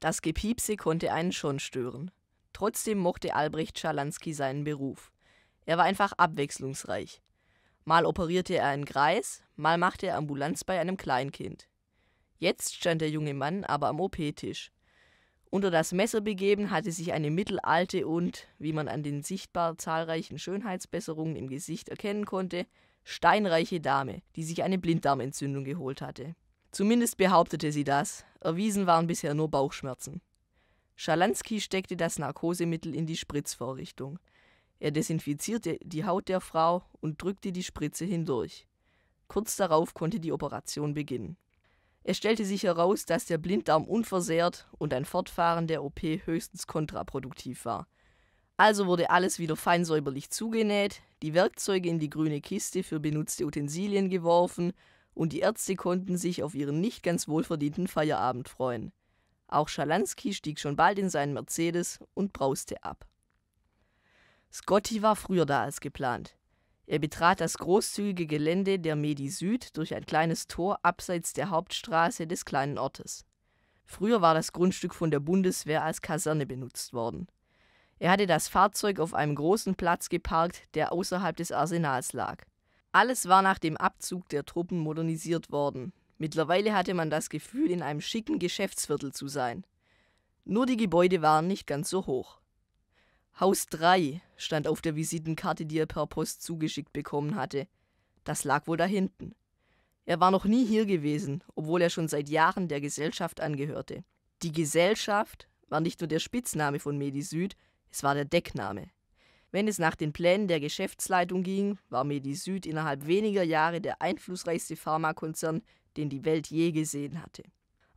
Das Gepiepse konnte einen schon stören. Trotzdem mochte Albrecht Schalanski seinen Beruf. Er war einfach abwechslungsreich. Mal operierte er einen Greis, mal machte er Ambulanz bei einem Kleinkind. Jetzt stand der junge Mann aber am OP-Tisch. Unter das Messer begeben hatte sich eine mittelalte und, wie man an den sichtbar zahlreichen Schönheitsbesserungen im Gesicht erkennen konnte, steinreiche Dame, die sich eine Blinddarmentzündung geholt hatte. Zumindest behauptete sie das, erwiesen waren bisher nur Bauchschmerzen. Schalansky steckte das Narkosemittel in die Spritzvorrichtung. Er desinfizierte die Haut der Frau und drückte die Spritze hindurch. Kurz darauf konnte die Operation beginnen. Es stellte sich heraus, dass der Blinddarm unversehrt und ein Fortfahren der OP höchstens kontraproduktiv war. Also wurde alles wieder feinsäuberlich zugenäht, die Werkzeuge in die grüne Kiste für benutzte Utensilien geworfen und die Ärzte konnten sich auf ihren nicht ganz wohlverdienten Feierabend freuen. Auch Schalanski stieg schon bald in seinen Mercedes und brauste ab. Scotty war früher da als geplant. Er betrat das großzügige Gelände der Medi Süd durch ein kleines Tor abseits der Hauptstraße des kleinen Ortes. Früher war das Grundstück von der Bundeswehr als Kaserne benutzt worden. Er hatte das Fahrzeug auf einem großen Platz geparkt, der außerhalb des Arsenals lag. Alles war nach dem Abzug der Truppen modernisiert worden. Mittlerweile hatte man das Gefühl, in einem schicken Geschäftsviertel zu sein. Nur die Gebäude waren nicht ganz so hoch. Haus 3 stand auf der Visitenkarte, die er per Post zugeschickt bekommen hatte. Das lag wohl da hinten. Er war noch nie hier gewesen, obwohl er schon seit Jahren der Gesellschaft angehörte. Die Gesellschaft war nicht nur der Spitzname von Medi Süd, es war der Deckname. Wenn es nach den Plänen der Geschäftsleitung ging, war Medisüd innerhalb weniger Jahre der einflussreichste Pharmakonzern, den die Welt je gesehen hatte.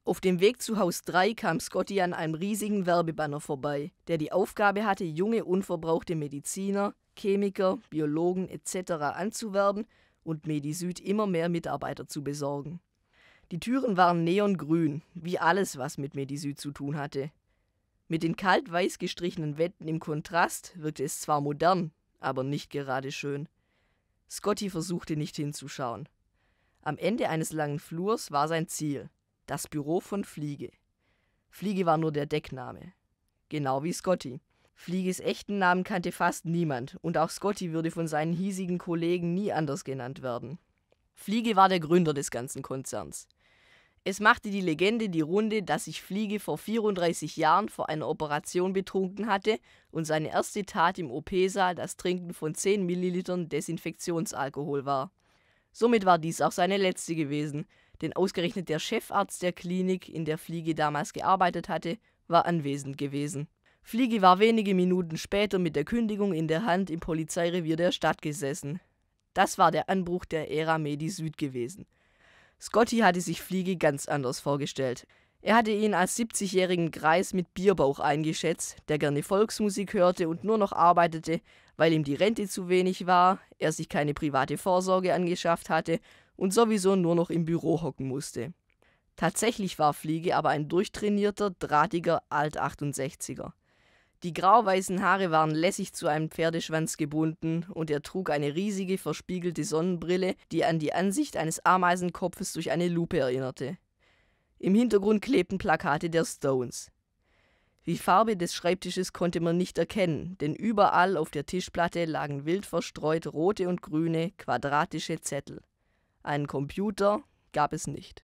Auf dem Weg zu Haus 3 kam Scotty an einem riesigen Werbebanner vorbei, der die Aufgabe hatte, junge unverbrauchte Mediziner, Chemiker, Biologen etc. anzuwerben und Medisüd immer mehr Mitarbeiter zu besorgen. Die Türen waren neongrün, wie alles, was mit Medisüd zu tun hatte. Mit den kaltweiß gestrichenen Wänden im Kontrast wirkte es zwar modern, aber nicht gerade schön. Scotty versuchte nicht hinzuschauen. Am Ende eines langen Flurs war sein Ziel, das Büro von Fliege. Fliege war nur der Deckname. Genau wie Scotty. Flieges echten Namen kannte fast niemand und auch Scotty würde von seinen hiesigen Kollegen nie anders genannt werden. Fliege war der Gründer des ganzen Konzerns. Es machte die Legende die Runde, dass sich Fliege vor 34 Jahren vor einer Operation betrunken hatte und seine erste Tat im OP-Saal das Trinken von 10 Millilitern Desinfektionsalkohol war. Somit war dies auch seine letzte gewesen, denn ausgerechnet der Chefarzt der Klinik, in der Fliege damals gearbeitet hatte, war anwesend gewesen. Fliege war wenige Minuten später mit der Kündigung in der Hand im Polizeirevier der Stadt gesessen. Das war der Anbruch der Ära Medi Süd gewesen – Scotty hatte sich Fliege ganz anders vorgestellt. Er hatte ihn als 70-jährigen Greis mit Bierbauch eingeschätzt, der gerne Volksmusik hörte und nur noch arbeitete, weil ihm die Rente zu wenig war, er sich keine private Vorsorge angeschafft hatte und sowieso nur noch im Büro hocken musste. Tatsächlich war Fliege aber ein durchtrainierter, drahtiger Alt-68er. Die grauweißen Haare waren lässig zu einem Pferdeschwanz gebunden, und er trug eine riesige, verspiegelte Sonnenbrille, die an die Ansicht eines Ameisenkopfes durch eine Lupe erinnerte. Im Hintergrund klebten Plakate der Stones. Die Farbe des Schreibtisches konnte man nicht erkennen, denn überall auf der Tischplatte lagen wild verstreut rote und grüne, quadratische Zettel. Einen Computer gab es nicht.